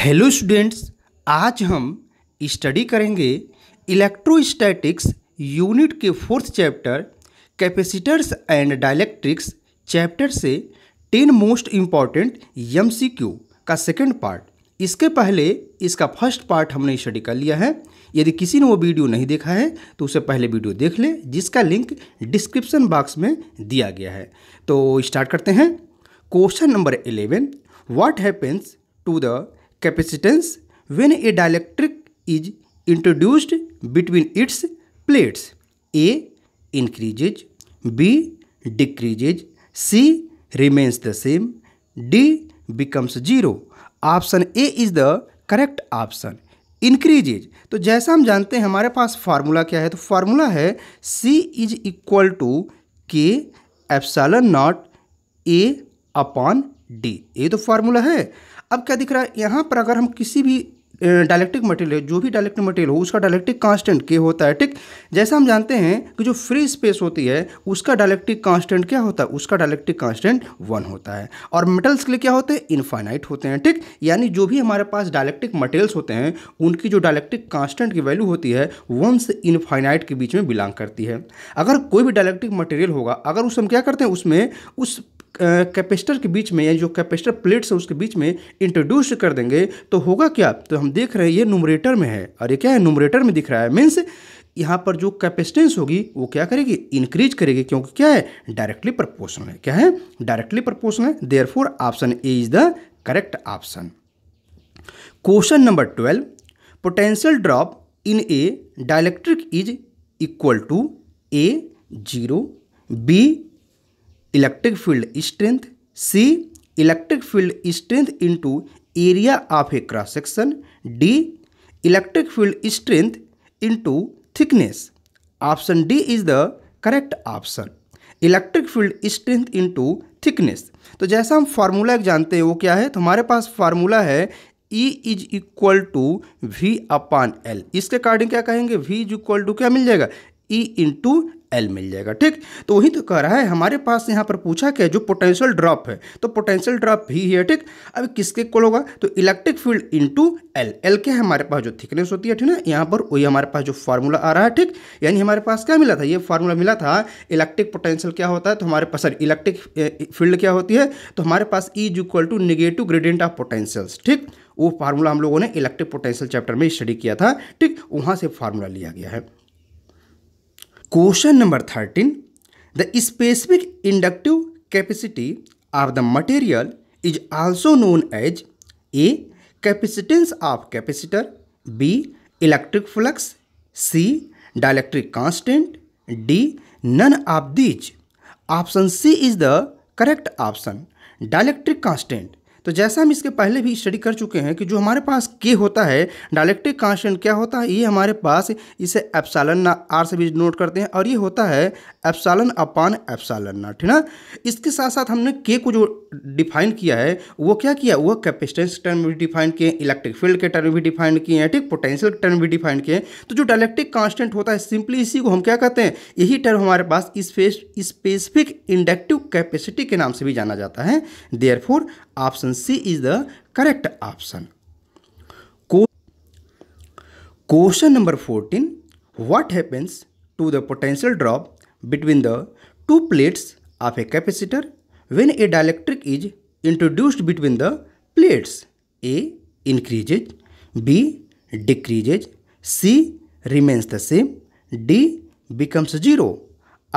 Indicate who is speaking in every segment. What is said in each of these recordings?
Speaker 1: Hello students आज हम study करेंगे इलेक्ट्रोस्टैटिक्स यूनिट के fourth chapter capacitors and dielectrics chapter से टेन मोस्ट इम्पॉर्टेंट एम का सेकेंड पार्ट इसके पहले इसका फर्स्ट पार्ट हमने स्टडी कर लिया है यदि किसी ने वो वीडियो नहीं देखा है तो उसे पहले वीडियो देख ले जिसका लिंक डिस्क्रिप्शन बॉक्स में दिया गया है तो स्टार्ट करते हैं question number eleven what happens to the capacitance when a dielectric is introduced between its plates A increases B decreases C remains the same D becomes zero option A is the correct option increases तो जैसा हम जानते हैं हमारे पास formula क्या है तो फार्मूला है C is equal to k epsilon naught A upon d ये तो फार्मूला है अब क्या दिख रहा है यहाँ पर अगर हम किसी भी डायलेक्ट्रिक मटेरियल जो भी डायलेक्ट्रिक मटेरियल हो उसका डायलेक्ट्रिक कांस्टेंट के होता है ठीक जैसा हम जानते हैं कि जो फ्री स्पेस होती है उसका डायलेक्ट्रिक कांस्टेंट क्या होता है उसका डायलेक्ट्रिक कांस्टेंट वन होता है और मेटल्स के लिए क्या होते हैं इनफाइनाइट होते हैं ठीक यानी जो भी हमारे पास डायलेक्ट्रिक मटेरियल्स होते हैं उनकी जो डायलेक्ट्रिक कांस्टेंट की वैल्यू होती है वन से इनफाइनाइट के बीच में बिलोंग करती है अगर कोई भी डायलेक्ट्रिक मटेरियल होगा अगर उस हम क्या करते हैं उसमें उस कैपेसिटर के बीच में या जो कैपेसिटर प्लेट्स है उसके बीच में इंट्रोड्यूस कर देंगे तो होगा क्या तो हम देख रहे हैं ये नूमरेटर में है और ये क्या है नूमरेटर में दिख रहा है मीन्स यहाँ पर जो कैपेसिटेंस होगी वो क्या करेगी इंक्रीज करेगी क्योंकि क्या है डायरेक्टली प्रपोर्शनल है क्या है डायरेक्टली प्रपोर्शनल है therefore option A is the correct option question number twelve potential drop in a dielectric is equal to A zero B electric field strength C electric field strength into area of a cross section D electric field strength into thickness option D is the correct option electric field strength into thickness तो जैसा हम formula जानते हैं वो क्या है तो हमारे पास फार्मूला है E is equal to v upon l इसके अकॉर्डिंग क्या कहेंगे V इज इक्वल टू क्या मिल जाएगा ई इंटू एल मिल जाएगा ठीक तो वही तो कह रहा है हमारे पास यहाँ पर पूछा क्या जो पोटेंशियल ड्रॉप है तो पोटेंशियल ड्रॉप भी है ठीक अब किसके इक्वल होगा तो electric field into l l के हमारे पास जो थिकनेस होती है ठीक ना यहाँ पर वही हमारे पास जो फार्मूला आ रहा है ठीक यानी हमारे पास क्या मिला था ये फार्मूला मिला था इलेक्ट्रिक पोटेंशियल क्या होता है तो हमारे पास सॉरी इलेक्ट्रिक फील्ड क्या होती है तो हमारे पास E is equal to negative gradient of potentials ठीक वो फार्मूला हम लोगों ने इलेक्ट्रिक पोटेंशियल चैप्टर में स्टडी किया था ठीक वहाँ से फार्मूला लिया गया है Question number 13. The specific inductive capacity of the material is also known as A. Capacitance of capacitor B. Electric flux C. Dielectric constant D. None of these. Option C is the correct option. Dielectric constant. तो जैसा हम इसके पहले भी study कर चुके हैं कि जो हमारे पास के होता है डायलेक्टिक कांस्टेंट क्या होता है ये हमारे पास इसे एप्सालन ना आर से भी नोट करते हैं और ये होता है एप्सालन अपान एप्सालन ना ठीक ना इसके साथ साथ हमने के को जो डिफाइन किया है वो क्या किया वो कैपेसिटेंस के टर्म भी डिफाइन किए इलेक्ट्रिक फील्ड के टर्म भी डिफाइन किए हैं ठीक पोटेंशियल के टर्म भी डिफाइन किए तो जो डायलेक्टिक कांस्टेंट होता है सिंपली इसी को हम क्या कहते हैं यही टर्म हमारे पास स्पेसिफिक इंडक्टिव कैपेसिटी के नाम से भी जाना जाता है there option C is the correct option question number fourteen what happens to the potential drop between the two plates of a capacitor when a dielectric is introduced between the plates A increases B decreases C remains the same D becomes zero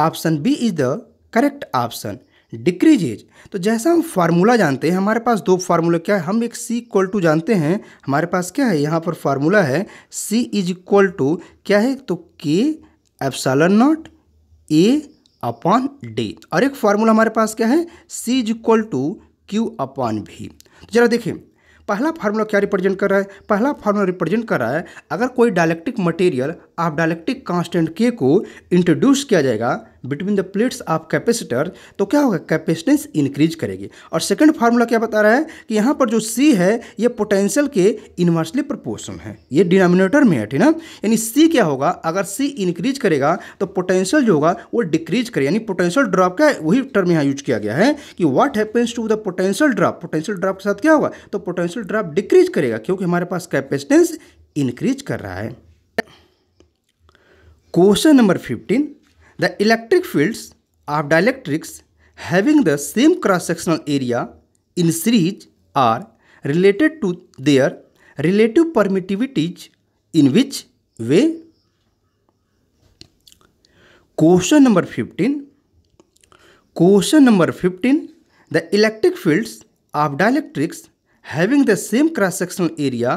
Speaker 1: option B is the correct option decreases तो जैसा हम formula जानते हैं हमारे पास दो formula क्या है हम एक सी इक्वल टू जानते हैं हमारे पास क्या है यहाँ पर फार्मूला है सी इज इक्वल टू क्या है तो k epsilon naught A upon d और एक फार्मूला हमारे पास क्या है C is equal to Q upon V तो जरा देखें पहला फार्मूला क्या रिप्रेजेंट कर रहा है पहला फार्मूला रिप्रेजेंट कर रहा है अगर कोई डायलेक्टिक मटेरियल आप डायलेक्टिक कांस्टेंट के को इंट्रोड्यूस किया जाएगा between the plates of capacitor तो क्या होगा कैपेसिटेंस इंक्रीज करेगी और सेकंड फार्मूला क्या बता रहा है कि यहाँ पर जो सी है ये पोटेंशियल के इन्वर्सली प्रपोर्सन है ये डिनोमिनेटर में है ठीक ना यानी सी क्या होगा अगर सी इंक्रीज करेगा तो पोटेंशियल जो होगा वो डिक्रीज करेगा यानी पोटेंशियल ड्रॉप का वही टर्म यहाँ यूज किया गया है कि what happens to the potential drop potential drop के साथ क्या होगा तो पोटेंशियल ड्रॉप डिक्रीज करेगा क्योंकि हमारे पास कैपेसिटेंस इंक्रीज कर रहा है question number fifteen The electric fields of dielectrics having the same cross-sectional area in series are related to their relative permittivities in which way? Question number 15. Question number 15. The electric fields of dielectrics having the same cross-sectional area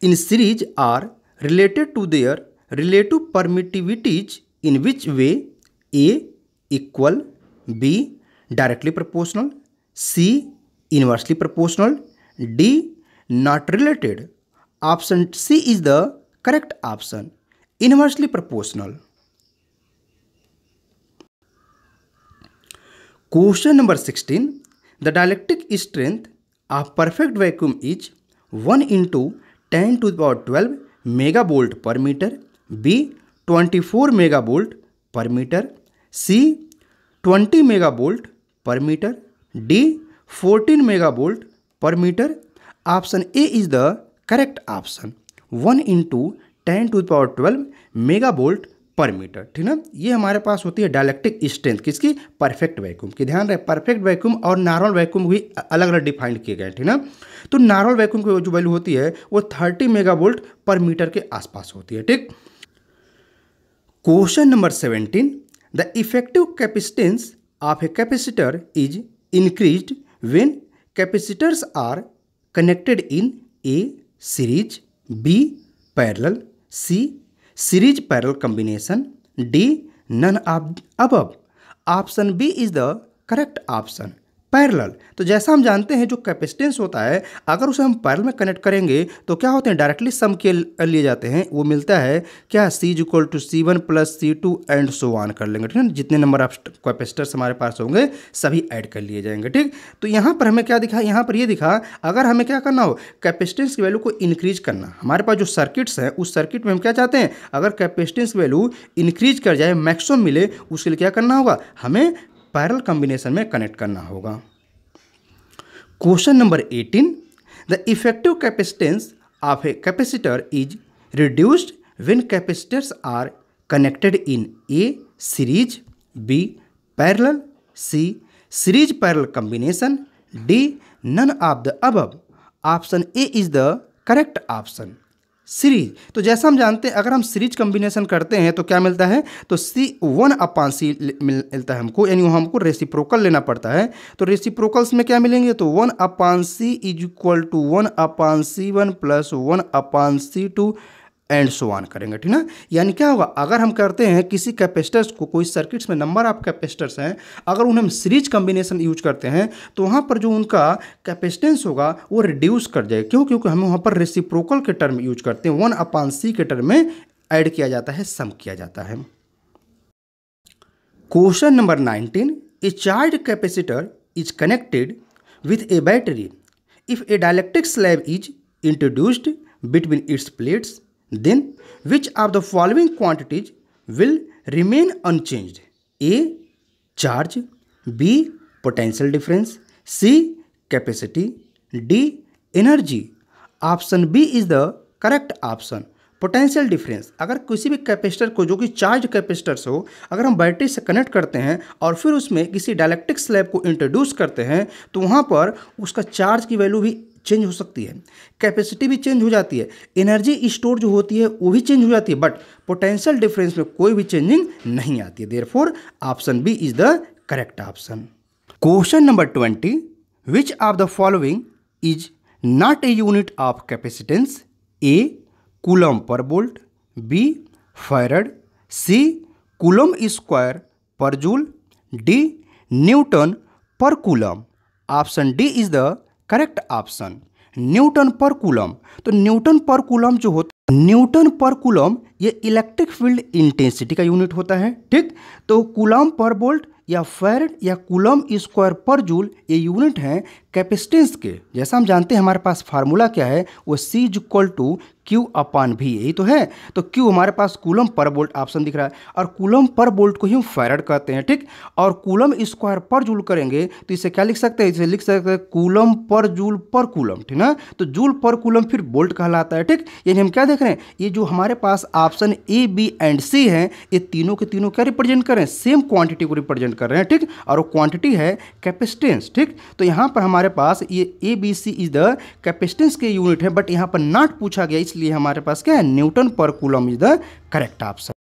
Speaker 1: in series are related to their relative permittivities in which way A equal B directly proportional C inversely proportional D not related option C is the correct option inversely proportional question number sixteen the dielectric strength of perfect vacuum is one into ten to power twelve mega volt per metre B twenty four mega volt per metre C twenty mega volt per metre D fourteen mega volt per metre option A is the correct option one into ten to power twelve mega volt per metre ठीक ना ये हमारे पास होती है dielectric strength किसकी perfect vacuum की ध्यान रहे परफेक्ट वैक्यूम और नॉर्मल वैक्यूम भी अलग अलग डिफाइंड किए गए ठीक ना तो नॉर्मल वैक्यूम की जो वैल्यू होती है वो thirty mega volt per metre के आसपास होती है ठीक Question number 17. The effective capacitance of a capacitor is increased when capacitors are connected in A series, B parallel, C series parallel combination, D none of above. Option B is the correct option. Parallel तो जैसा हम जानते हैं जो capacitance होता है अगर उसे हम पैरल में कनेक्ट करेंगे तो क्या होते हैं डायरेक्टली सम के लिए जाते हैं वो मिलता है क्या C is equal to C one plus C two and so on कर लेंगे ठीक है जितने नंबर ऑफ कैपेसिटर्स हमारे पास होंगे सभी ऐड कर लिए जाएंगे ठीक तो यहाँ पर हमें क्या दिखा यहाँ पर ये यह दिखा अगर हमें क्या करना हो कैपेसिटेंस की वैल्यू को इंक्रीज करना हमारे पास जो सर्किट्स हैं उस सर्किट में हम क्या चाहते हैं अगर कैपेसिटेंस वैल्यू इंक्रीज कर जाए मैक्सिमम मिले उसके लिए क्या करना होगा हमें पैरल कॉम्बिनेशन में कनेक्ट करना होगा question number 18 the effective capacitance of a capacitor is reduced when capacitors are connected in A series B parallel C series parallel combination D none of the above option A is the correct option series तो जैसा हम जानते हैं अगर हम series combination करते हैं तो क्या मिलता है तो सी वन अपान सी मिलता है हमको यानी हमको रेसिप्रोकल लेना पड़ता है तो रेसिप्रोकल्स में क्या मिलेंगे तो one upon C is equal to one upon C one plus one upon C two and so on करेंगे ठीक ना यानी क्या होगा अगर हम करते हैं किसी कैपेसिटर्स को कोई सर्किट्स में नंबर ऑफ कैपेसिटर्स हैं अगर उन्हें हम सीरीज कम्बिनेशन यूज करते हैं तो वहाँ पर जो उनका कैपेसिटेंस होगा वो रिड्यूस कर जाएगा क्यों क्योंकि हम वहाँ पर रेसिप्रोकल के टर्म यूज करते हैं वन अपान सी के टर्म में ऐड किया जाता है सम किया जाता है question number nineteen a charge capacitor is connected with a battery if a dielectric slab is introduced between its plates then which of the following quantities will remain unchanged a charge b potential difference c capacity d energy option B is the correct option potential difference अगर किसी भी capacitor को जो कि charge capacitor हो अगर हम battery से कनेक्ट करते हैं और फिर उसमें किसी डायलैक्ट्रिक स्लैब को इंट्रोड्यूस करते हैं तो वहाँ पर उसका चार्ज की वैल्यू भी चेंज हो सकती है कैपेसिटी भी चेंज हो जाती है एनर्जी स्टोर जो होती है वो भी चेंज हो जाती है बट पोटेंशियल डिफरेंस में कोई भी चेंजिंग नहीं आती है for option B is the correct option question number twenty which of the following is not a unit of capacitance A coulomb per volt B farad C coulomb square per joule D newton per coulomb option D is the correct option newton per coulomb तो newton per coulomb जो होता है newton per coulomb ये electric field intensity का unit होता है ठीक तो कुलम पर बोल्ट या फेरेड या कुलम स्क्वायर पर जूल ये यूनिट हैं कैपेसिटेंस के जैसा हम जानते हैं हमारे पास फार्मूला क्या है वो C is equal to Q upon V यही तो है तो क्यू हमारे पास कूलम पर बोल्ट ऑप्शन दिख रहा है और कूलम पर बोल्ट को ही हम फैरड कहते हैं ठीक और कूलम स्क्वायर पर जूल करेंगे तो इसे क्या लिख सकते हैं इसे लिख सकते हैं कूलम पर जूल पर कूलम ठीक ना तो जूल पर कूलम फिर बोल्ट कहलाता है ठीक यानी हम क्या देख रहे हैं ये जो हमारे पास option A B and C है ये तीनों के तीनों क्या रिप्रेजेंट कर रहे हैं सेम क्वांटिटी को रिप्रेजेंट कर रहे हैं ठीक और वो क्वांटिटी है कैपेस्टेंस ठीक तो यहाँ पर हमारे पास ये A B C is the capacitance के यूनिट है बट यहाँ पर नॉट पूछा गया इसलिए इसलिए हमारे पास क्या है newton per coulomb is the correct option